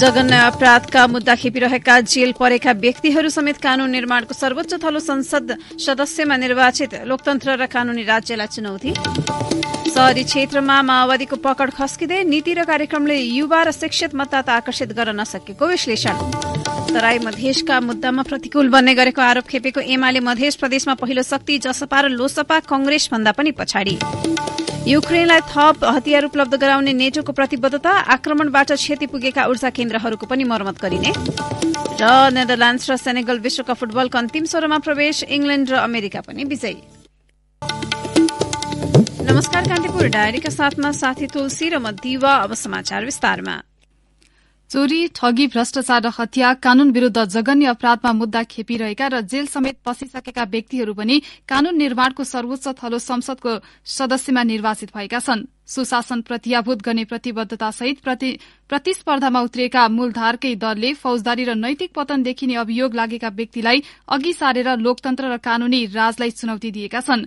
जघन्य अपराधका मुद्दा खेपिरहेका जेल परेका व्यक्तिहरू समेत कानून निर्माणको सर्वोच्च थलो संसद सदस्यमा निर्वाचित लोकतन्त्र र कानूनी राज्यलाई चुनौती शहरी क्षेत्रमा माओवादीको पकड खस्किँदै नीति र कार्यक्रमले युवा र शिक्षित मतदाता आकर्षित गर्न नसकेको विश्लेषण तराई मधेसका मुद्दामा प्रतिकूल बन्ने गरेको आरोप खेपेको एमाले मधेस प्रदेशमा पहिलो शक्ति जसपा र लोसपा कंग्रेस भन्दा पनि पछाडि युक्रेनलाई थप हतियार उपलब्ध गराउने नेटोको प्रतिबद्धता आक्रमणबाट क्षति पुगेका ऊर्जा केन्द्रहरूको पनि मर्मत गरिने र नेदरल्याण्ड्स र सेनेगल विश्वकप फुटबलको अन्तिम स्वरमा प्रवेश इङ्ल्याण्ड र अमेरिका पनि विजयी नमस्कार कान्तिपुर डायरीका साथमा साथी तुलसी र म दिवा अब समाचार विस्तारमा चोरी ठगी भ्रष्टाचार र हत्या कानून विरूद्ध जघन्य अपराधमा मुद्दा खेपिरहेका र जेल समेत पसिसकेका व्यक्तिहरू पनि कानून निर्माणको सर्वोच्च थलो संसदको सदस्यमा निर्वाचित भएका छन् सुशासन प्रत्याभूत गर्ने प्रतिबद्धतासहित प्रतिस्पर्धामा उत्रिएका मूलधारकै दलले फौजदारी र नैतिक पतन देखिने अभियोग लागेका व्यक्तिलाई अघि सारेर लोकतन्त्र र कानूनी राजलाई चुनौती दिएका छन्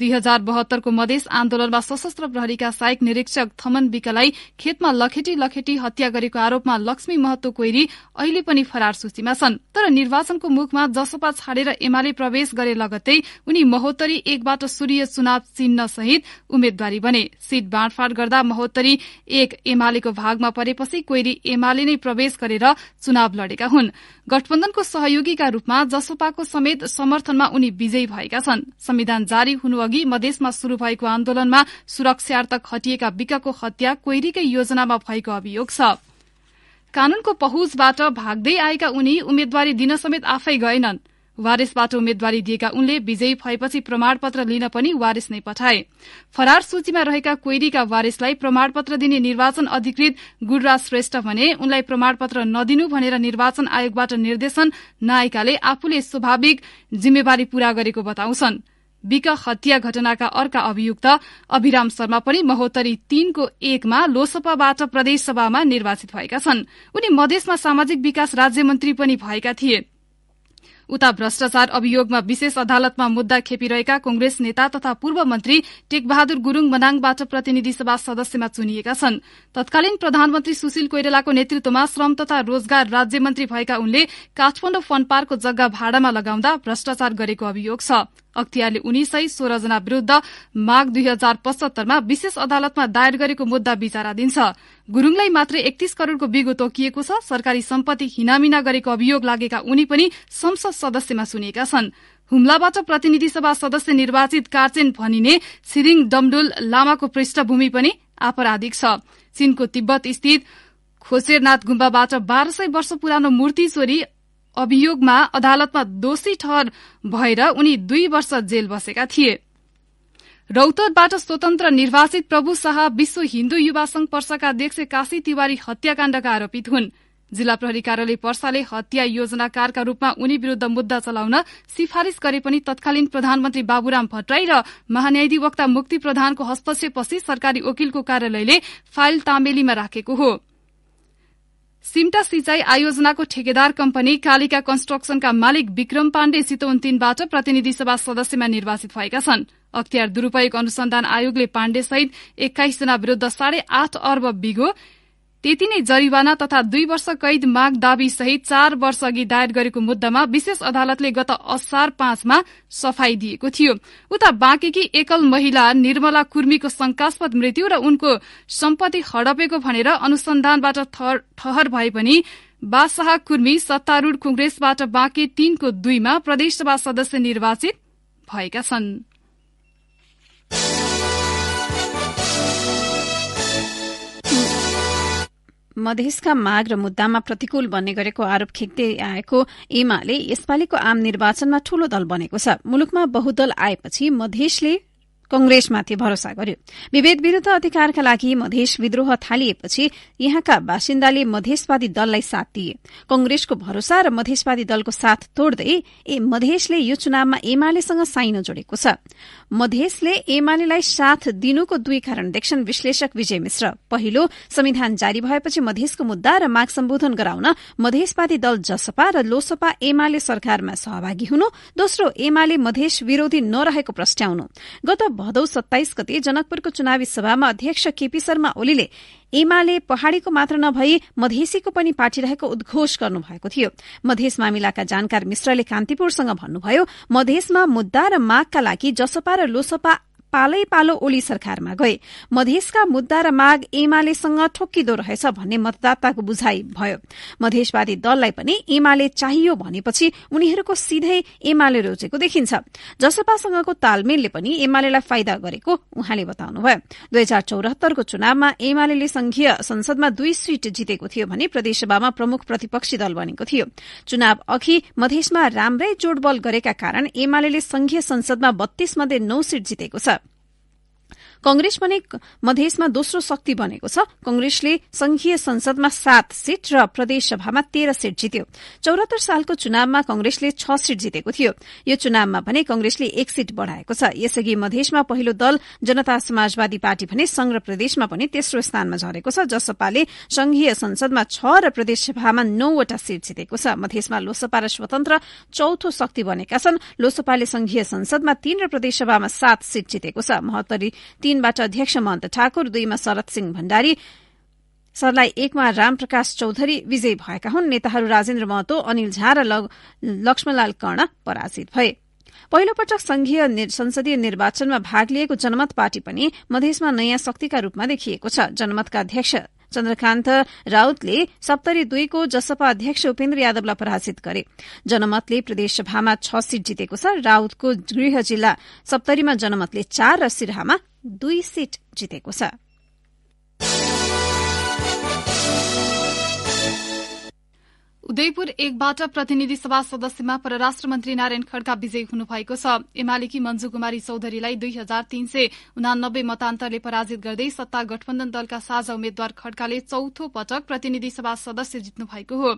दुई हजार बहत्तरको मधेस आन्दोलनमा सशस्त्र प्रहरीका सहायक निरीक्षक थमन विकलाई खेतमा लखेटी लखेटी हत्या गरेको आरोपमा लक्ष्मी महतो कोइरी अहिले पनि फरार सूचीमा छन् तर निर्वाचनको मुखमा जसपा छाडेर एमाले प्रवेश गरे लगत्तै उनी महोत्तरी एकबाट सूर्य चुनाव चिन्ह सहित उम्मेद्वारी बने सीट बाँडफाँड गर्दा महोत्तरी एक एमालेको भागमा परे त्यसपछि कोइरी एमाले नै प्रवेश गरेर चुनाव लडेका हुन् गठबन्धनको सहयोगीका रूपमा जसपाको समेत समर्थनमा उनी विजयी भएका छन् संविधान जारी हुनुअघि मधेसमा शुरू भएको आन्दोलनमा सुरक्षार्थ खटिएका विकको हत्या कोइरीकै योजनामा भएको अभियोग छ कानूनको पहुँचबाट भाग्दै आएका उनी उम्मेद्वारी दिन समेत आफै गएनन् वारिसबाट उम्मेद्वारी दिएका उनले विजयी भएपछि प्रमाणपत्र लिन पनि वारिस नै पठाए फरार सूचीमा रहेका कोइरीका वारिसलाई प्रमाणपत्र दिने निर्वाचन अधिकृत गुडराज श्रेष्ठ भने उनलाई प्रमाणपत्र नदिनु भनेर निर्वाचन आयोगबाट निर्देशन नआएकाले आफूले स्वाभाविक जिम्मेवारी पूरा गरेको बताउँछन् विक हत्या घटनाका अर्का अभियुक्त अभिराम शर्मा पनि महोत्तरी तीनको एकमा लोसपाबाट प्रदेशसभामा निर्वाचित भएका छन् उनी मधेसमा सामाजिक विकास राज्यमन्त्री पनि भएका थिए उता भ्रष्टाचार अभियोगमा विशेष अदालतमा मुद्दा खेपिरहेका कंग्रेस नेता तथा पूर्व मन्त्री टेकबहादुर गुरूङ मनाङबाट प्रतिनिधि सभा सदस्यमा चुनिएका छन् तत्कालीन प्रधानमन्त्री सुशील कोइरालाको नेतृत्वमा श्रम तथा रोजगार राज्य भएका उनले काठमाडौँ फन पार्कको जग्गा भाडामा लगाउँदा भ्रष्टाचार गरेको अभियोग छ अख्तियारले उनी सय सोह्रजना विरूद्ध माघ दुई हजार पचहत्तरमा विशेष अदालतमा दायर गरेको मुद्दा विचारा दिन्छ गुरूङलाई मात्र एकतीस करोड़को बिगो तोकिएको छ सरकारी सम्पत्ति हिनामिना गरेको अभियोग लागेका उनी पनि संसद सदस्यमा सुनिएका छन् हुम्लाबाट प्रतिनिधि सभा सदस्य निर्वाचित कार्चेन भनिने छिरिङ डमडुल लामाको पृष्ठभूमि पनि आपराधिक छ चीनको तिब्बत स्थित खोसेरनाथ गुम्बाबाट बाह्र सय वर्ष पुरानो मूर्ति चोरी अभियोगमा अदालतमा दोषी ठहर भएर उनी दुई वर्ष जेल बसेका थिए रौतहटबाट स्वतन्त्र निर्वाचित प्रभु शाह विश्व हिन्दू युवा संघ पर्साका अध्यक्ष काशी तिवारी हत्याकाण्डका आरोपित हुन् जिल्ला प्रहरी कार्यालय पर्साले हत्या योजनाकारका रूपमा उनी विरूद्ध मुद्दा चलाउन सिफारिश गरे पनि तत्कालीन प्रधानमन्त्री बाबुराम भट्टराई र महान्यायाधिवक्ता मुक्ति प्रधानको हस्तक्षेपपछि सरकारी वकिलको कार्यालयले फाइल तामेलीमा राखेको हो सिम्टा सिंचाई आयोजनाको ठेकेदार कम्पनी कालिका कन्स्ट्रक्सनका मालिक विक्रम पाण्डे चितवन तीनबाट प्रतिनिधि सभा सदस्यमा निर्वाचित भएका छन् अख्तियार दुरूपयोग अनुसन्धान आयोगले पाण्डे सहित एक्काइसजना विरूद्ध साढे आठ अर्ब बिगो त्यति नै जरिवाना तथा दुई वर्ष कैद माग दावी सहित चार वर्ष अघि दायर गरेको मुद्दामा विशेष अदालतले गत असार पाँचमा सफाई दिएको थियो उता बाँकेकी एकल महिला निर्मला कुर्मीको शंकास्पद मृत्यु र उनको सम्पत्ति हडपेको भनेर अनुसन्धानबाट ठहर भए पनि बादशाह कुर्मी सत्तारूढ़ कंग्रेसबाट बाँके तीनको दुईमा प्रदेशसभा सदस्य निर्वाचित भएका छनृ मधेसका माग र मुद्दामा प्रतिकूल बन्ने गरेको आरोप खेक्दै आएको एमाले यसपालिको आम निर्वाचनमा ठूलो दल बनेको छ मुलुकमा बहुदल आएपछि मधेसले कंग्रेसमाथि भरोसा गर्यो विभेद विरूद्ध अधिकारका लागि मधेस विद्रोह थालिएपछि यहाँका बासिन्दाले मधेसवादी दललाई साथ दिए कंग्रेसको भरोसा र मधेसवादी दलको साथ तोड्दै ए मधेसले यो चुनावमा एमालेसँग साइनो जोडेको छ मधेसले एमालेलाई साथ दिनुको दुई कारण देख्छन् विश्लेषक विजय मिश्र पहिलो संविधान जारी भएपछि मधेसको मुद्दा र माग सम्बोधन गराउन मधेसवादी दल जसपा र लोसपा एमाले सरकारमा सहभागी हुनु दोस्रो एमाले मधेस विरोधी नरहेको प्रस्ट्याउनु गत भदौ सत्ताइस गते जनकपुरको चुनावी सभामा अध्यक्ष केपी शर्मा ओलीले एमाले पहाड़ीको मात्र नभई मधेसीको पनि पार्टी रहेको उद्घोष गर्नुभएको थियो मधेस मामिलाका जानकार मिश्रले कान्तिपुरसँग भन्नुभयो मधेसमा मुद्दा र मागका लागि जसपा र लोसपा पालै पालो ओली सरकारमा गए मधेसका मुद्दा र माग एमालेसँग ठोक्किदो रहेछ भन्ने मतदाताको बुझाइ भयो मधेसवादी दललाई पनि एमाले चाहियो भनेपछि उनीहरूको सिधै एमाले रोजेको देखिन्छ जसपासँगको तालमेलले पनि एमालेलाई फाइदा गरेको उहाँले बताउनुभयो दुई हजार चौरात्तरको चुनावमा एमाले संघीय संसदमा दुई सीट जितेको थियो भने प्रदेशसभामा प्रमुख प्रतिपक्षी दल बनेको थियो चुनाव अघि मधेसमा राम्रै जोडबल गरेका कारण एमाले संघीय संसदमा बत्तीस मध्ये नौ सीट जितेको छ कंग्रेस भने मधेसमा दोस्रो शक्ति बनेको छ कंग्रेसले संघीय संसदमा सात सीट र प्रदेशसभामा तेह्र सीट जित्यो चौरात्तर सालको चुनावमा कंग्रेसले छ सीट जितेको थियो यो चुनावमा भने कंग्रेसले एक सीट बढ़ाएको छ यसअघि मधेसमा पहिलो दल जनता समाजवादी पार्टी भने संघ प्रदेशमा पनि तेस्रो स्थानमा झरेको छ जसपाले संघीय संसदमा छ र प्रदेशसभामा नौवटा सीट जितेको छ मधेसमा लोसपा र स्वतन्त्र चौथो शक्ति बनेका छन् लोसपाले संघीय संसदमा तीन र प्रदेशसभामा सात सीट जितेको छ महोत्तरी तीनबाट अध्यक्ष महन्त ठाकुर दुईमा शरद सिंह भण्डारी सरलाई एकमा रामप्रकाश चौधरी विजयी भएका हुन् नेताहरू राजेन्द्र महतो अनिल झा र लक्ष्मणलाल कर्ण पराजित भए पहिलो पटक संघीय निर, संसदीय निर्वाचनमा भाग लिएको जनमत पार्टी पनि मधेसमा नयाँ शक्तिका रूपमा देखिएको छ जनमतका अध्यक्ष चन्द्रकान्त राउतले सप्तरी दुईको जसपा अध्यक्ष उपेन्द्र यादवलाई पराजित गरे जनमतले प्रदेशसभामा छ सीट जितेको छ राउतको गृह जिल्ला सप्तरीमा जनमतले चार र सिरहामा दुई सीट जितेको छ उदयपुर एकबाट प्रतिनिधि सभा सदस्यमा परराष्ट्र मन्त्री नारायण खड्का विजयी हुनुभएको छ एमालेकी मंजु कुमारी चौधरीलाई दुई हजार तीन सय उनानब्बे मतान्तरले पराजित गर्दै सत्ता गठबन्धन दलका साझा उम्मेद्वार खड्काले चौथो पटक प्रतिनिधि सभा सदस्य जित्नु भएको हो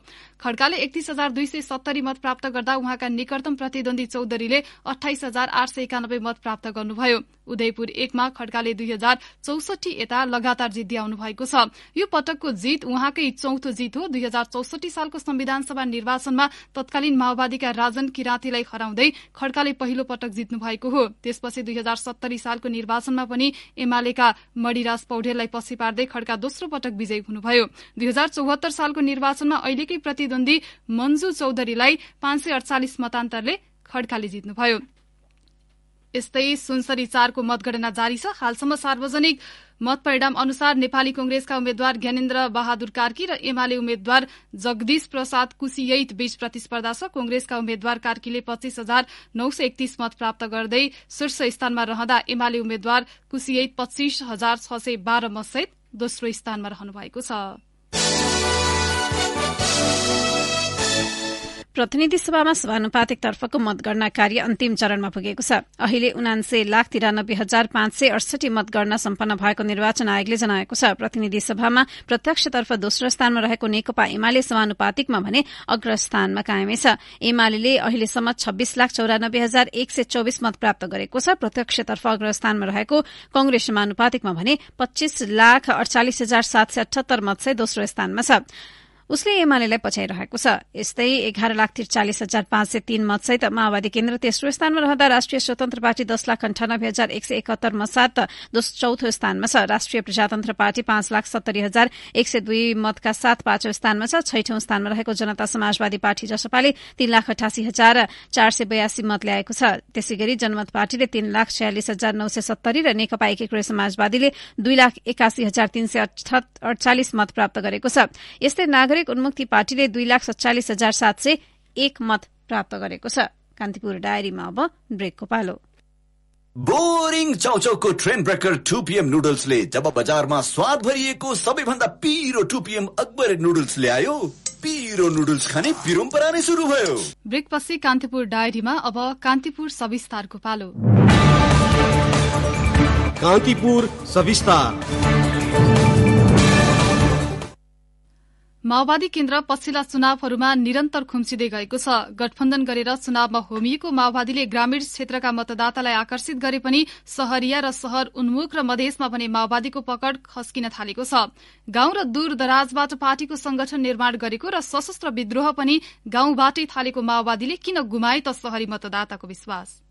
खड्काले एकतीस हजार दुई सय सत्तरी मत प्राप्त गर्दा उहाँका निकटतम प्रतिद्वन्दी चौधरीले अठाइस हजार आठ सय एकानब्बे मत प्राप्त गर्नुभयो उदयपुर एकमा खड्काले दुई हजार चौसठी यता लगातार जित आउनु भएको छ यो पटकको जित उहाँकै चौथो जित हो दुई हजार चौसठी सालको विधानसभा निर्वाचनमा तत्कालीन माओवादीका राजन किराँतीलाई हराउँदै खड्काले पहिलो पटक जित्नु भएको हो त्यसपछि दुई हजार सत्तरी सालको निर्वाचनमा पनि एमालेका मणिराज पौडेललाई पछि पार्दै खड्का दोस्रो पटक विजयी हुनुभयो दुई हजार चौहत्तर सालको निर्वाचनमा अहिलेकै प्रतिद्वन्दी मन्जु चौधरीलाई पाँच सय अडचालिस मतान्तरले खड्काले जित्नुभयो यस्तै सुनसरी चारको मतगणना जारी छ हालसम्म सार्वजनिक मतपरिणाम अनुसार नेपाली कंग्रेसका उम्मेद्वार ज्ञानेन्द्र बहादुर कार्की र एमाले उम्मेद्वार जगदीश प्रसाद कुशियत बीच प्रतिस्पर्धा छ कंग्रेसका उम्मेद्वार कार्कीले पच्चीस हजार नौ सय एकतीस मत प्राप्त गर्दै शीर्ष स्थानमा रहँदा एमाले उम्मेद्वार कुशियत पच्चीस हजार छ सय बाह्र मतसहित दोस्रो स्थानमा रहनु भएको छ प्रतिनिधि सभामा तर्फको मतगणना कार्य अन्तिम चरणमा पुगेको छ अहिले उनान्से लाख तिरानब्बे हजार पाँच सय अडसठी मतगणना सम्पन्न भएको निर्वाचन आयोगले जनाएको छ प्रतिनिधि सभामा प्रत्यक्षतर्फ दोस्रो स्थानमा रहेको नेकपा एमाले समानुपातिकमा भने अग्र स्थानमा कायमै छ एमाले अहिलेसम्म छब्बीस लाख चौरानब्बे हजार एक सय चौबिस मत प्राप्त गरेको छ प्रत्यक्षतर्फ अग्र स्थानमा रहेको कंग्रेस समानुपातिकमा भने पच्चीस लाख अडचालिस हजार सात सय अठहत्तर मत चाहिँ दोस्रो स्थानमा छ उसले एमाले पछ्याइरहेको छ यस्तै एघार लाख त्रिचालिस हजार पाँच सय तीन मतसहित माओवादी केन्द्र तेस्रो स्थानमा रहँदा राष्ट्रिय स्वतन्त्र पार्टी दस लाख अन्ठानब्बे हजार एक सय एकहत्तर मतसाथ चौथो स्थानमा छ राष्ट्रिय प्रजातन्त्र पार्टी पाँच लाख सत्तरी हजार एक सय दुई मतका साथ पाँचौं स्थानमा छ छैठौं स्थानमा रहेको जनता समाजवादी पार्टी जसपाले तीन लाख अठासी हजार चार सय बयासी मत ल्याएको छ त्यसै गरी जनमत पार्टीले तीन लाख छयालिस हजार नौ सय सत्तरी र नेकपा एकीकृत समाजवादीले दुई लाख एकासी हजार तीन सय अडचालिस मत प्राप्त गरेको छ यस्तै नागरिक नागरिक उन्मुक्ति पार्टीले दुई लाख सत्तालिस हजार सात सय एक मत प्राप्त गरेको छ कान्तिपुर डायरीमा अब ब्रेकको पालो बोरिङ चौचौको ट्रेन ब्रेकर पिएम नुडल्सले जब बजारमा स्वाद भरिएको सबैभन्दा पिरो पिएम अकबर नुडल्स ल्यायो पिरो नुडल्स खाने परम्परा नै सुरु भयो ब्रेकपछि कान्तिपुर डायरीमा अब कान्तिपुर सविस्तारको पालो कान्तिपुर सविस्तार माओवादी केन्द्र पछिल्ला चुनावहरूमा निरन्तर खुम्चिँदै गएको छ गठबन्धन गरेर चुनावमा होमिएको माओवादीले ग्रामीण क्षेत्रका मतदातालाई आकर्षित गरे पनि शहरिया र शहर उन्मुख र मधेसमा भने माओवादीको पकड़ खस्किन थालेको छ गाउँ र दूर दराजबाट पार्टीको संगठन निर्माण गरेको र सशस्त्र विद्रोह पनि गाउँबाटै थालेको माओवादीले किन गुमाए त शहरी मतदाताको विश्वास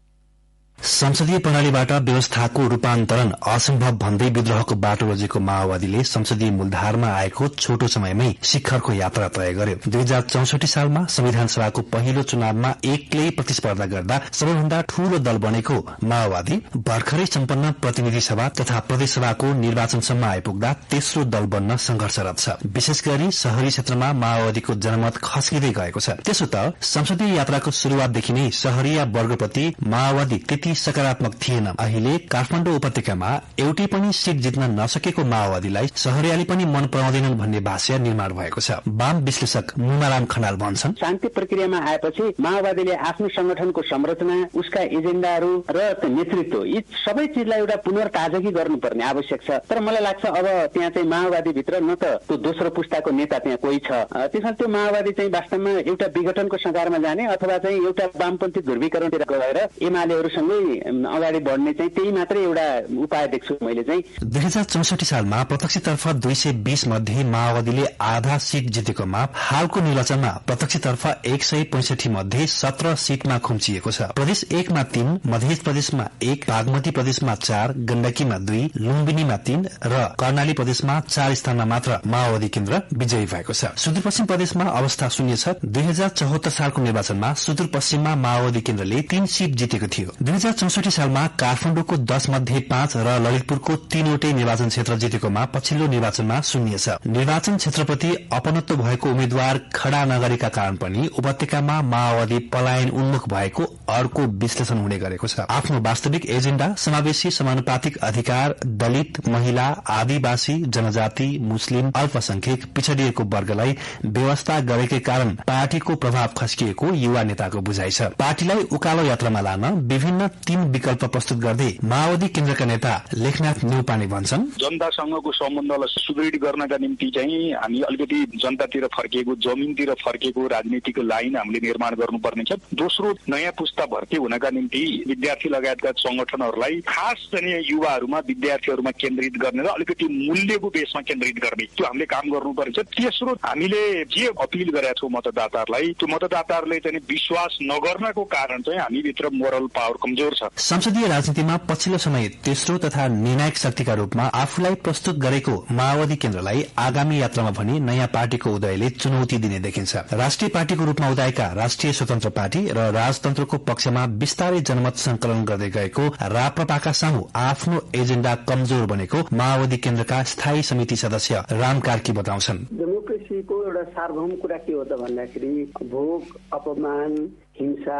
संसदीय प्रणालीबाट व्यवस्थाको रूपान्तरण असम्भव भन्दै विद्रोहको बाटो रोजेको माओवादीले संसदीय मूलधारमा आएको छोटो समयमै शिखरको यात्रा तय गर्यो दुई हजार चौसठी सालमा संविधान सभाको पहिलो चुनावमा एक्लै प्रतिस्पर्धा गर्दा सबैभन्दा ठूलो दल बनेको माओवादी भर्खरै सम्पन्न प्रतिनिधि सभा तथा प्रदेशसभाको निर्वाचनसम्म आइपुग्दा तेस्रो दल बन्न संघर्षरत छ विशेष गरी शहरी क्षेत्रमा माओवादीको जनमत खस्किँदै गएको छ त्यसो त संसदीय यात्राको शुरूआतदेखि नै शहरीया वर्गप्रति माओवादी त्यति सकारात्मक थिएन अहिले काठमाडौँ उपत्यकामा एउटै पनि सिट जित्न नसकेको माओवादीलाई सहरियाली पनि मन पराउँदैनन् भन्ने भाष्य निर्माण भएको छ वाम विश्लेषक मुमाराम खनाल भन्छन् शान्ति प्रक्रियामा आएपछि माओवादीले आफ्नो संगठनको संरचना उसका एजेन्डाहरू र नेतृत्व यी सबै चिजलाई एउटा पुनर्ताजगी गर्नुपर्ने आवश्यक छ तर मलाई लाग्छ अब त्यहाँ चाहिँ माओवादीभित्र न त त्यो दोस्रो पुस्ताको नेता त्यहाँ कोही छ त्यसमा त्यो माओवादी चाहिँ वास्तवमा एउटा विघटनको सङ्घारमा जाने अथवा चाहिँ एउटा वामपन्थी ध्रुवीकरणतिर गएर एमालेहरूसँग अगाडि बढ्ने चाहिँ त्यही मात्रै एउटा उपाय देख्छु मैले चाहिँ दुई हजार चौसठी सालमा प्रत्यक्षतर्फ दुई सय बीस मध्ये माओवादीले आधा सीट जितेकोमा हालको निर्वाचनमा प्रत्यक्षतर्फ एक सय पैसठी मध्ये सत्र सीटमा खुम्चिएको छ प्रदेश एकमा तीन मध्य प्रदेशमा एक बागमती प्रदेशमा चार गण्डकीमा दुई लुम्बिनीमा तीन र कर्णाली प्रदेशमा चार स्थानमा मात्र माओवादी केन्द्र विजयी भएको छ सुदूरपश्चिम प्रदेशमा अवस्था शून्य छ दुई हजार चौहत्तर सालको निर्वाचनमा सुदूरपश्चिममा माओवादी केन्द्रले तीन सीट जितेको थियो हजार चौसठी सालमा काठमाण्डुको दश मध्ये पाँच र ललितपुरको तीनवटै निर्वाचन क्षेत्र जितेकोमा पछिल्लो निर्वाचनमा शून्य छ निर्वाचन क्षेत्रप्रति अपनत्व भएको उम्मेद्वार खड़ा नगरेका कारण पनि उपत्यकामा माओवादी पलायन उन्मुख भएको अर्को विश्लेषण हुने गरेको छ आफ्नो वास्तविक एजेण्डा समावेशी समानुपातिक अधिकार दलित महिला आदिवासी जनजाति मुस्लिम अल्पसंख्यक पिछडिएको वर्गलाई व्यवस्था गरेकै कारण पार्टीको प्रभाव खस्किएको युवा नेताको बुझाइ छ पार्टीलाई उकालो यात्रामा लान विभिन्न तीन विकल्प प्रस्तुत गर्दै माओवादी केन्द्रका नेता लेखनाथ नेउपाने भन्छन् जनतासँगको सम्बन्धलाई सुदृढ गर्नका निम्ति चाहिँ हामी अलिकति जनतातिर फर्किएको जमिनतिर फर्किएको राजनीतिको लाइन हामीले निर्माण गर्नुपर्ने छ दोस्रो नयाँ पुस्ता भर्ती हुनका निम्ति विद्यार्थी लगायतका संगठनहरूलाई खास चाहिँ युवाहरूमा विद्यार्थीहरूमा केन्द्रित गर्ने र अलिकति मूल्यको बेसमा केन्द्रित गर्ने त्यो हामीले काम गर्नुपर्नेछ तेस्रो हामीले जे अपिल गरेका छौँ मतदाताहरूलाई त्यो मतदाताहरूले चाहिँ विश्वास नगर्नको कारण चाहिँ हामीभित्र मोरल पावर कमजोर कमजोर छ संसदीय राजनीतिमा पछिल्लो समय तेस्रो तथा निर्णायक शक्तिका रूपमा आफूलाई प्रस्तुत गरेको माओवादी केन्द्रलाई आगामी यात्रामा भनी नयाँ पार्टीको उदयले चुनौती दिने देखिन्छ राष्ट्रिय पार्टीको रूपमा उदाएका राष्ट्रिय स्वतन्त्र पार्टी र राजतन्त्रको पक्षमा विस्तारै जनमत संकलन गर्दै गएको राप्रपाका साहु आफ्नो एजेण्डा कमजोर बनेको माओवादी केन्द्रका स्थायी समिति सदस्य राम कार्की बताउँछन् डेमोक्रेसीको एउटा सार्वभौम कुरा के हो त भन्दाखेरि भोग अपमान हिंसा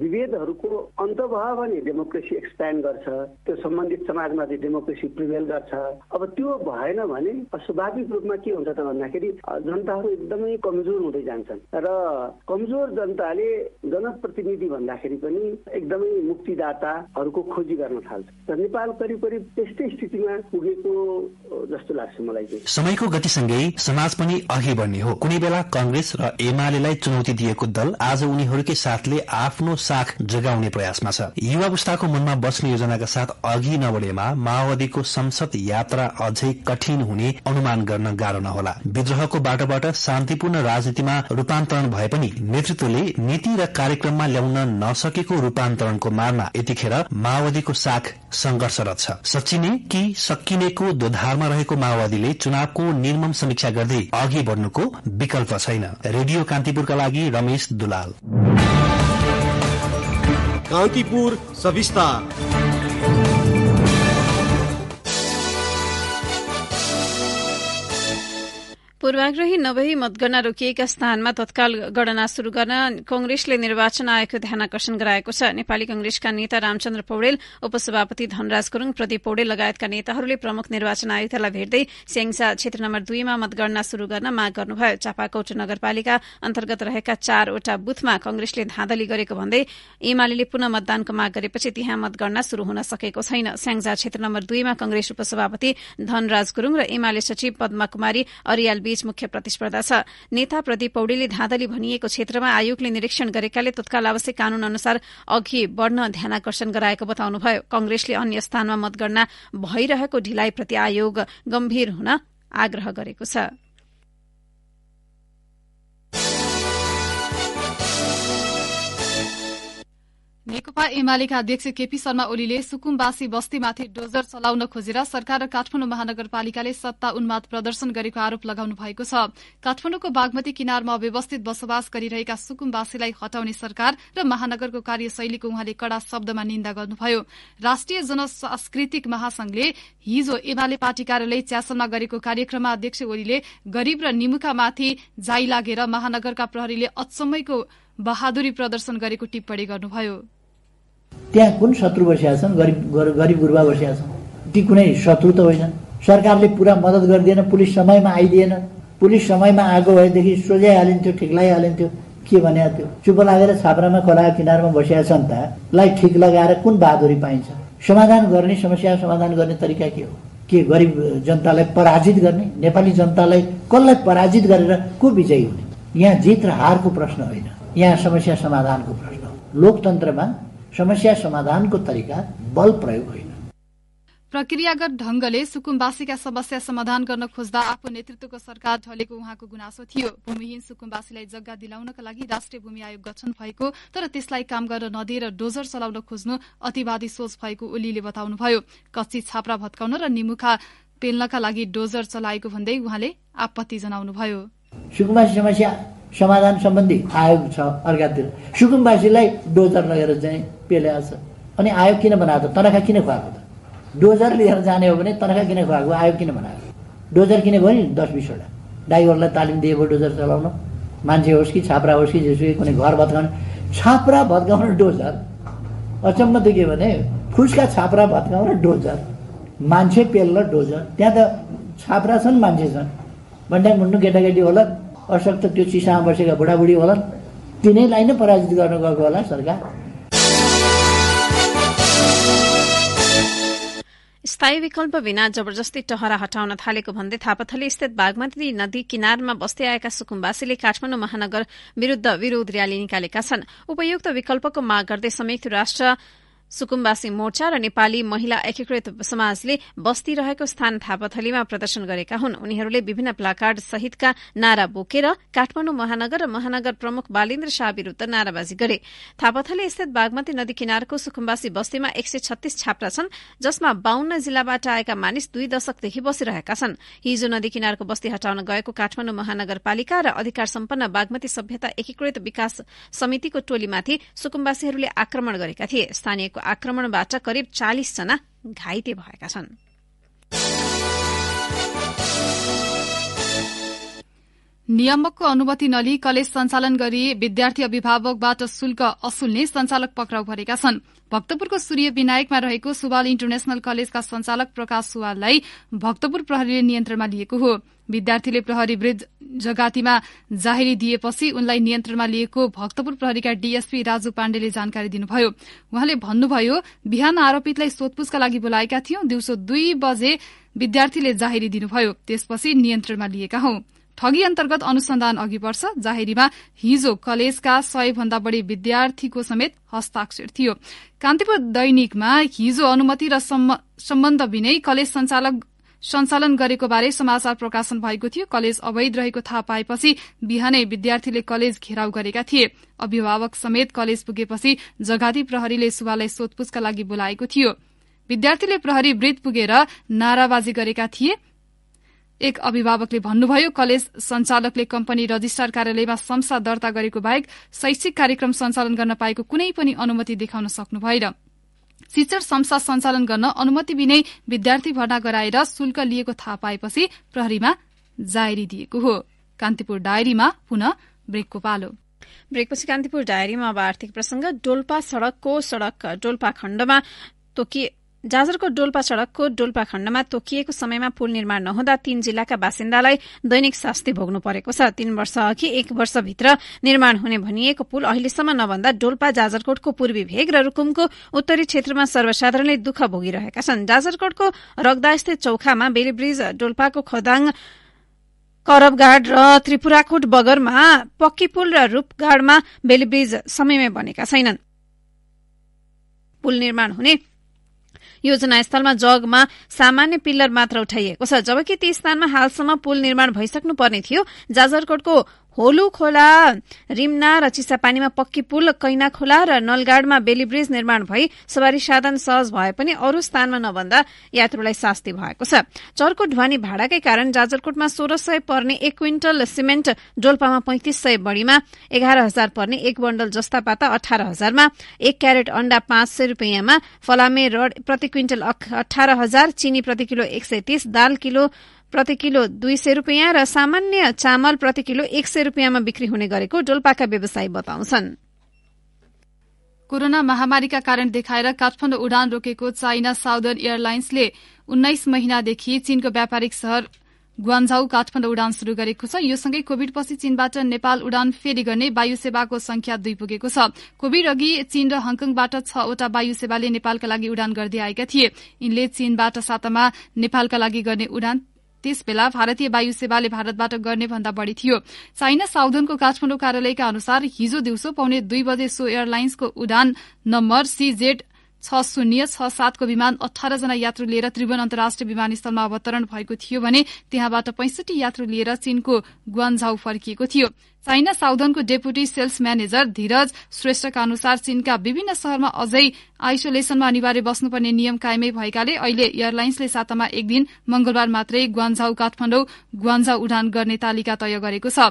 विभेदहरूको अन्त भयो भने डेमोक्रेसी एक्सप्यान्ड गर्छ त्यो सम्बन्धित समाजमा चाहिँ डेमोक्रेसी प्रिभेल गर्छ अब त्यो भएन भने स्वाभाविक रूपमा के हुन्छ त भन्दाखेरि जनताहरू एकदमै कमजोर हुँदै जान्छन् र कमजोर जनताले जनप्रतिनिधि भन्दाखेरि पनि एकदमै मुक्तिदाताहरूको खोजी गर्न थाल्छ र नेपाल करिब करिब त्यस्तै स्थितिमा पुगेको जस्तो लाग्छ मलाई चाहिँ समयको गतिसँगै समाज पनि अघि बढ्ने हो कुनै बेला कंग्रेस र एमालेलाई चुनौती दिएको दल आज उनीहरूकै साथले आफ्नो साख जगाउने प्रयासमा छ युवा पुस्ताको मनमा बस्ने योजनाका साथ अघि नबढेमा माओवादीको संसद यात्रा अझै कठिन हुने अनुमान गर्न गाह्रो नहोला विद्रोहको बाटोबाट शान्तिपूर्ण राजनीतिमा रूपान्तरण भए पनि नेतृत्वले नीति र कार्यक्रममा ल्याउन नसकेको रूपान्तरणको मारमा यतिखेर माओवादीको साख संघर्षरत छ सचिने कि सकिनेको दोधारमा रहेको माओवादीले चुनावको निर्मम समीक्षा गर्दै अघि बढ्नुको विकल्प छैन रेडियो कान्तिपुरका लागि रमेश दुलाल कांतिपुर सविस्तार पूर्वाग्रही नभई मतगणना रोकिएका स्थानमा तत्काल गणना शुरू गर्न कंग्रेसले निर्वाचन आयोगको ध्यानाकर्षण गराएको छ नेपाली कंग्रेसका नेता रामचन्द्र पौडेल उपसभापति धनराज गुरूङ प्रदीप पौडेल लगायतका नेताहरूले प्रमुख निर्वाचन आयुक्तलाई भेट्दै स्याङसा क्षेत्र नम्बर दुईमा मतगणना शुरू गर्न माग गर्नुभयो चापाकोट नगरपालिका अन्तर्गत रहेका चारवटा बुथमा कंग्रेसले धाँधली गरेको भन्दै एमाले पुनः मतदानको माग गरेपछि त्यहाँ मतगणना शुरू हुन सकेको छैन स्याङजा क्षेत्र नम्बर दुईमा कंग्रेस उपसभापति धनराज गुरूङ र एमाले सचिव पद्मा कुमारी अरियाल बीच मुख्य प्रतिस्पर्धा छ नेता प्रदीप पौडेलले धाँधली भनिएको क्षेत्रमा आयोगले निरीक्षण गरेकाले तत्काल आवश्यक कानून अनुसार अघि बढ़न ध्यानकर्षण गराएको बताउनुभयो कंग्रेसले अन्य स्थानमा मतगणना भइरहेको ढिलाइप्रति आयोग गम्भीर हुन आग्रह गरेको छ नेकपा एमालेका अध्यक्ष केपी शर्मा ओलीले सुकुमवासी बस्तीमाथि डोजर चलाउन खोजेर सरकार र काठमाडौँ महानगरपालिकाले सत्ता उन्माद प्रदर्शन गरेको आरोप लगाउनु भएको छ काठमाडौँको बागमती किनारमा अव्यवस्थित बसोबास गरिरहेका सुकुमवासीलाई हटाउने सरकार र महानगरको कार्यशैलीको उहाँले कड़ा शब्दमा निन्दा गर्नुभयो राष्ट्रिय जनसांस्कृतिक महासंघले हिजो एमाले पार्टी कार्यालय च्यासनमा गरेको कार्यक्रममा अध्यक्ष ओलीले गरीब र निमुखामाथि जाई लागेर महानगरका प्रहरीले अचम्मैको बहादुरी प्रदर्शन गरेको टिप्पणी गर्नुभयो त्यहाँ कुन शत्रु बसिया छन् गरिब गरिब गुरुबा बसेका छन् ती कुनै शत्रु त होइन सरकारले पुरा मद्दत गरिदिएन पुलिस समयमा आइदिएन पुलिस समयमा आएको भएदेखि सोझै हालिन्थ्यो ठिक लगाइहालिन्थ्यो के भने त्यो चुप लागेर छाप्रामा खोला किनारमा बसिया त लाई ठिक लगाएर कुन बहादुरी पाइन्छ समाधान गर्ने समस्या समाधान गर्ने तरिका के हो के गरिब जनतालाई पराजित गर्ने नेपाली जनतालाई कसलाई पराजित गरेर को विजयी हुने यहाँ जित र हारको प्रश्न होइन यहाँ समस्या समाधानको प्रश्न लोकतन्त्रमा समस्या समाधानको तरिका बल प्रयोग होइन प्रक्रियागत ढंगले सुकुम्बासीका समस्या समाधान गर्न खोज्दा आफ्नो नेतृत्वको सरकार ढलेको उहाँको गुनासो थियो भूमिहीन सुकुम्बासीलाई जग्गा दिलाउनका लागि राष्ट्रिय भूमि आयोग गठन भएको तर त्यसलाई काम गर्न नदिएर डोजर चलाउन खोज्नु अतिवादी सोच भएको ओलीले बताउनुभयो कच्ची छाप्रा भत्काउन र निमुखा पेल्नका लागि डोजर चलाएको भन्दै उहाँले आपत्ति जनाउनुभयो सुकुम्बासी समस्या समाधान सम्बन्धी आयोग छ अर्कातिर सुकुमवासीलाई डोजर लगेर चाहिँ पेल्या छ अनि आयोग किन बनाएको त तनखा किन खुवाएको त डोजर लिएर जाने हो भने तनखा किन खुवाएको आयोग किन बनाएको डोजर किन भयो नि दस बिसवटा ड्राइभरलाई तालिम दिएको डोजर चलाउन मान्छे होस् कि छाप्रा होस् कि जेसुकै कुनै घर भत्काउने छाप्रा भत्काउन डोजर अचम्म त के भने फुसका छाप्रा भत्काउन डोजर मान्छे पेल्न डोजर त्यहाँ त छाप्रा छन् मान्छे छन् भन्ड्याङ मुन्डु केटाकेटी होला अशक्त त्यो चिसामा बसेका बुढाबुढी होला तिनैलाई नै पराजित गर्न गएको होला सरकार स्थायी विकल्प बिना जबरजस्ती टहरा हटाउन थालेको भन्दै थापाथली स्थित बागमती नदी किनारमा बस्दै आएका सुकुम्बासीले काठमाडौँ महानगर विरूद्ध विरोध र्याली निकालेका छन् उपयुक्त विकल्पको माग गर्दै संयुक्त राष्ट्र सुकुम्बासी मोर्चा र नेपाली महिला एकीकृत समाजले बस्ती रहेको स्थान थापाथलीमा प्रदर्शन गरेका हुन् उनीहरूले विभिन्न प्लाकार्ड सहितका नारा बोकेर काठमाडौँ महानगर र महानगर प्रमुख बालेन्द्र शाह विरूद्ध नाराबाजी गरे थापाथली स्थित बागमती नदी किनारको सुकुम्बासी बस्तीमा एक सय छाप्रा छन् जसमा बाहन्न जिल्लाबाट आएका मानिस दुई दशकदेखि बसिरहेका छन् हिजो नदी किनारको बस्ती हटाउन गएको काठमाडौँ महानगरपालिका र अधिकार सम्पन्न बागमती सभ्यता एकीकृत विकास समितिको टोलीमाथि सुकुम्बासीहरूले आक्रमण गरेका थिए स्थानीयको आक्रमणबाट करिब चालिस जना घाइते भएका छन् नियामकको अनुमति नलिई कलेज सञ्चालन गरी विद्यार्थी अभिभावकबाट शुल्क असुल्ने संचालक पक्राउ परेका छन् भक्तपुरको सूर्य विनायकमा रहेको सुवाल इन्टरनेशनल कलेजका सञ्चालक प्रकाश सुवाललाई भक्तपुर प्रहरीले नियन्त्रणमा लिएको हो विद्यार्थीले प्रहरी वृद्ध जगातीमा जाहेरी दिएपछि उनलाई नियन्त्रणमा लिएको भक्तपुर प्रहरीका डीएसपी राजु पाण्डेले जानकारी दिनुभयो उहाँले भन्नुभयो बिहान आरोपितलाई सोधपूछका लागि बोलाएका थियौं दिउँसो दुई बजे विद्यार्थीले जाहेरी दिनुभयो त्यसपछि नियन्त्रणमा लिएका हौं ठगी अन्तर्गत अनुसन्धान अघि बढ्छ जाहेरीमा हिजो कलेजका सय भन्दा बढ़ी विद्यार्थीको समेत हस्ताक्षर थियो कान्तिपुर दैनिकमा हिजो अनुमति र सम्बन्ध विनय कलेज संचालक सञ्चालन गरेको बारे समाचार प्रकाशन भएको थियो कलेज अवैध रहेको थाहा पाएपछि बिहानै विद्यार्थीले कलेज घेराउ गरेका थिए अभिभावक समेत कलेज पुगेपछि जगाती प्रहरीले सुवालाई सोधपूछका लागि बोलाएको थियो विद्यार्थीले प्रहरी वृत पुगेर नाराबाजी गरेका थिए एक अभिभावकले भन्नुभयो कलेज संचालकले कम्पनी रजिस्ट्रार कार्यालयमा संस्था दर्ता गरेको बाहेक शैक्षिक कार्यक्रम सञ्चालन गर्न पाएको कुनै पनि अनुमति देखाउन सक्नुभएन शिक्षण संस्था सञ्चालन गर्न अनुमति बिनै विद्यार्थी भर्ना गराएर शुल्क लिएको थाहा पाएपछि प्रहरीमा जारी दिएको हो कान्तिपुर डायरीमा पुनः ब्रेकको पालो ब्रेकपछि कान्तिपुर डायरीमा अब आर्थिक प्रसंग डोल्पा सड़कको सड़क डोल्पा खण्डमा तोकिए जाजरको डोल्पा सड़कको डोल्पा खण्डमा तोकिएको समयमा पुल निर्माण नहुँदा तीन जिल्लाका बासिन्दालाई दैनिक शास्ति भोग्नु परेको छ तीन वर्ष अघि एक वर्षभित्र निर्माण हुने भनिएको पुल अहिलेसम्म नभन्दा डोल्पा जाजरकोटको पूर्वी भेग र रूकुमको उत्तरी क्षेत्रमा सर्वसाधारणले दुःख भोगिरहेका छन् जाजरकोटको रग्दास्थित चौखामा बेलीब्रिज डोल्पाको खदाङ करबगाड र त्रिपुराकोट बगरमा पक्की पुल र रूपगाडमा बेलीब्रिज समयमै बनेका छैनन् पुल निर्माण हुने योजनास्थलमा जगमा सामान्य पिल्लर मात्र उठाइएको छ जबकि ती स्थानमा हालसम्म पुल निर्माण भइसक्नु पर्ने थियो जाजरकोटको होलु खोला रिम्ना र चिसापानीमा पक्की पुल कैना खोला र नलगाडमा बेली ब्रिज निर्माण भई सवारी साधन सहज भए पनि अरू स्थानमा नभन्दा यात्रुलाई शास्ति भएको छ चर्को ढुवानी भाडाकै कारण जाजरकोटमा सोह्र सय पर्ने एक क्विन्टल सिमेन्ट डोल्पामा पैंतिस सय बढ़ीमा एघार हजार पर्ने एक बण्डल जस्ता पाता अठार हजारमा एक क्यारेट अण्डा पाँच सय रूपियाँमा फलामे रड प्रति क्विन्टल अठार हजार चिनी प्रति किलो एक सय तीस दाल किलो प्रति किलो दुई सय रूपियाँ र सामान्य चामल प्रति किलो एक सय रूपियाँमा बिक्री हुने गरेको डोल्पाका व्यवसायी बताउँछन् कोरोना महामारीका कारण देखाएर काठमाडौँ उडान रोकेको चाइना साउदर्न एयरलाइन्सले उन्नाइस महिनादेखि चीनको व्यापारिक शहर ग्वान्झाउ काठमाण्ड उडान शुरू गरेको छ योसँगै कोविडपछि चीनबाट नेपाल उडान फेरि गर्ने वायु सेवाको संख्या दुई पुगेको छ कोविड अघि चीन र हङकङबाट छवटा वायु सेवाले नेपालका लागि उडान गर्दै आएका थिए यिनले चीनबाट सातामा नेपालका लागि गर्ने उडान त्यसबेला भारतीय वायु सेवाले भारतबाट गर्ने भन्दा बढ़ी थियो चाइना साउदनको काठमाडौँ कार्यालयका अनुसार हिजो दिउँसो पाउने दुई बजे सो एयरलाइन्सको उडान नम्बर सीजेड छ शून्य छ सातको विमान जना यात्रु लिएर त्रिभुवन अन्तर्राष्ट्रिय विमानस्थलमा अवतरण भएको थियो भने त्यहाँबाट पैंसठी यात्रु लिएर चीनको ग्वान्झाउ फर्किएको थियो चाइना साउदनको डेपुटी सेल्स म्यानेजर धीरज श्रेष्ठका अनुसार चीनका विभिन्न शहरमा अझै आइसोलेसनमा अनिवार्य बस्नुपर्ने नियम कायमै भएकाले अहिले एयरलाइन्सले सातामा एक दिन मंगलबार मात्रै ग्वान्झाउ काठमाण्डौ ग्वान्झाउ उडान गर्ने तालिका तय गरेको छ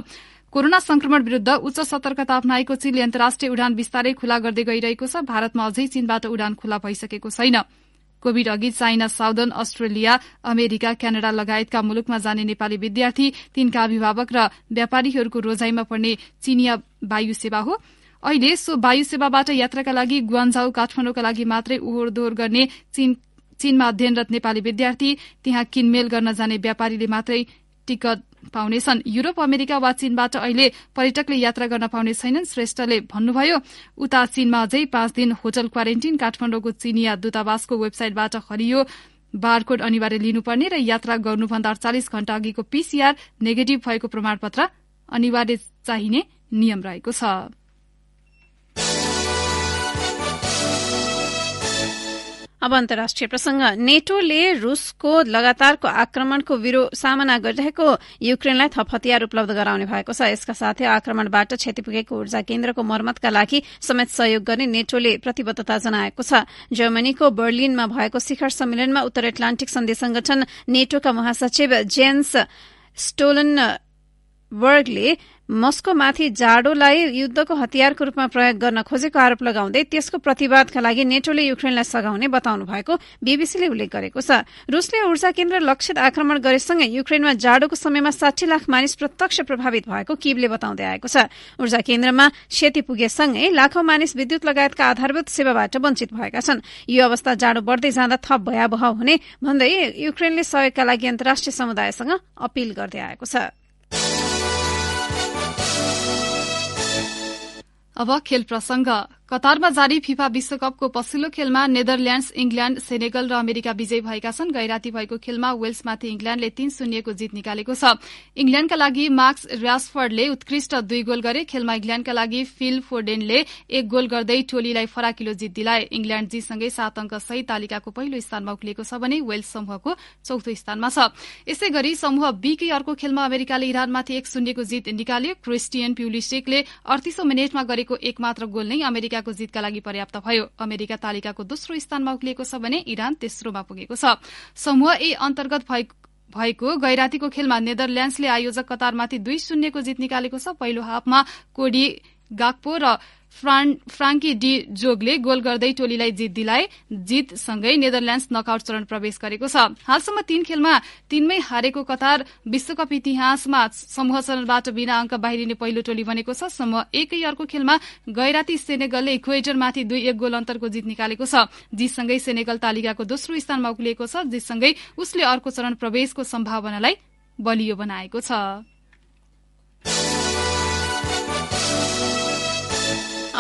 कोरोना संक्रमण विरूद्ध उच्च सतर्कता अप्नाएको चीनले अन्तर्राष्ट्रिय उडान विस्तारै खुला गर्दै गइरहेको छ भारतमा अझै चीनबाट उडान खुल्ला भइसकेको छैन कोविड अघि China Southern Australia America Canada लगायतका मुलुकमा जाने नेपाली विद्यार्थी तीनका अभिभावक र व्यापारीहरूको रोजाईमा पर्ने चीनिया वायु सेवा हो अहिले सो वायु सेवाबाट यात्राका लागि गुवान्जाउ काठमाडौँका लागि मात्रै ओहोर दोहोर गर्ने चीनमा अध्ययनरत नेपाली विद्यार्थी त्यहाँ किनमेल गर्न जाने व्यापारीले मात्रै टिकट पाउनेछन् युरोप अमेरिका वा चीनबाट अहिले पर्यटकले यात्रा गर्न पाउने छैनन् श्रेष्ठले भन्नुभयो उता चीनमा अझै पाँच दिन होटल क्वारेन्टीन काठमाडौँको चिनिया दूतावासको वेबसाइटबाट हरियो बारकोड अनिवार्य लिनुपर्ने र यात्रा गर्नुभन्दा अडचालिस घण्टा अघिको पीसीआर नेगेटिभ भएको प्रमाणपत्र अनिवार्य चाहिने नियम रहेको छ अब अन्तर्राष्ट्रिय प्रसंग नेटोले रूसको लगातारको आक्रमणको विरोध सामना गरिरहेको युक्रेनलाई थप हतियार उपलब्ध गराउने भएको छ यसका साथै आक्रमणबाट क्षति पुगेको ऊर्जा केन्द्रको मरमतका लागि समेत सहयोग गर्ने नेटोले प्रतिबद्धता जनाएको छ जर्मनीको बर्लिनमा भएको शिखर सम्मेलनमा उत्तर एटलान्टिक सन्धि संगठन नेटोका महासचिव जेन्स स्टोलन वर्गले मस्कोमाथि जाडोलाई युद्धको हतियारको रूपमा प्रयोग गर्न खोजेको आरोप लगाउँदै त्यसको प्रतिवादका लागि नेटोले युक्रेनलाई सघाउने बताउनु भएको बीबीसीले उल्लेख गरेको छ रूसले ऊर्जा केन्द्र लक्षित आक्रमण गरेसँगै युक्रेनमा जाडोको समयमा साठी लाख मानिस प्रत्यक्ष प्रभावित भएको किबले बताउँदै आएको छ ऊर्जा केन्द्रमा क्षति पुगेसँगै लाखौं मानिस विद्युत लगायतका आधारभूत सेवाबाट वञ्चित भएका छन् यो अवस्था जाडो बढ्दै जाँदा थप भयावह हुने भन्दै युक्रेनले सहयोगका लागि अन्तर्राष्ट्रिय समुदायसँग अपील गर्दै आएको छ अब खेल प्रसंग कतारमा जारी फिफा विश्वकपको पछिल्लो खेलमा नेदरल्याण्ड्स इङ्ल्याण्ड सेनेगल र अमेरिका विजयी भएका छन् गैराती भएको खेलमा वेल्समाथि इङ्ल्याण्डले तीन शून्यको जित निकालेको छ इङ्ल्याण्डका लागि मार्क्स र्यासफर्डले उत्कृष्ट दुई गोल गरे खेलमा इङ्ल्याण्डका लागि फिल फोर्डेनले एक गोल गर्दै टोलीलाई फराकिलो जित दिलाए इङ्ल्याण्ड जीसँगै सात अङ्क सहित तालिकाको पहिलो स्थानमा उक्लिएको छ भने वेल्स समूहको चौथो स्थानमा छ यसै गरी समूह बीकै अर्को खेलमा अमेरिकाले इरानमाथि एक शून्यको जित निकाल्यो क्रिस्टियन प्युलिसेकले अडतिसौं मिनटमा गरेको एकमात्र गोल नै अमेरिका अमेरिकाको जितका लागि पर्याप्त भयो अमेरिका तालिकाको दोस्रो स्थानमा उक्लिएको छ भने इरान तेस्रोमा पुगेको छ समूह ए अन्तर्गत भएको गैरातीको खेलमा नेदरल्याण्डसले आयोजक कतारमाथि दुई शून्यको जित निकालेको छ पहिलो हाफमा कोडी गाक्पो र फ्राङ्की डी जोगले गोल गर्दै टोलीलाई जित दिलाए जितसँगै नेदरल्याण्ड्स नकआउट चरण प्रवेश गरेको छ हालसम्म तीन खेलमा तीनमै हारेको कतार विश्वकप इतिहासमा समूह चरणबाट बिना अंक बाहिरिने पहिलो टोली बनेको छ समूह एकै अर्को खेलमा गैराती सेनेगलले इक्वेटरमाथि दुई एक गोल अन्तरको जित निकालेको छ जितसँगै सेनेगल तालिकाको दोस्रो स्थानमा उक्लिएको छ जितसँगै उसले अर्को चरण प्रवेशको सम्भावनालाई बलियो बनाएको छ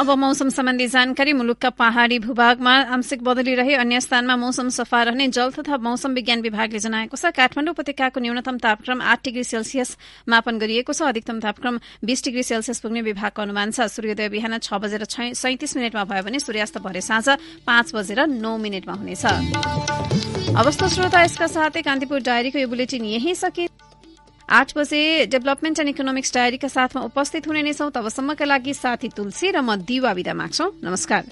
अब मौसम सम्बन्धी जानकारी मुलुकका पहाड़ी भूभागमा आंशिक बदली रहे अन्य स्थानमा मौसम सफा रहने जल तथा मौसम विज्ञान विभागले जनाएको छ काठमाडौँ उपत्यकाको न्यूनतम तापक्रम आठ डिग्री सेल्सियस मापन गरिएको छ अधिकतम तापक्रम बीस डिग्री सेल्सियस पुग्ने विभागको अनुमान छ सूर्योदय बिहान छ बजेर सैतिस मिनटमा भयो भने सूर्यास्त भरे साँझ पाँच बजेर नौ मिनटमा हुनेछ श्रोता यसका साथै कान्तिपुर डायरीको यो बुलेटिन यही सकियो आठ बजे डेभलपमेन्ट एण्ड इकोनोमिक्स डायरीका साथमा उपस्थित हुने नै छौँ तबसम्मका लागि साथी तुलसी र म दिवा विदा माग्छौ नमस्कार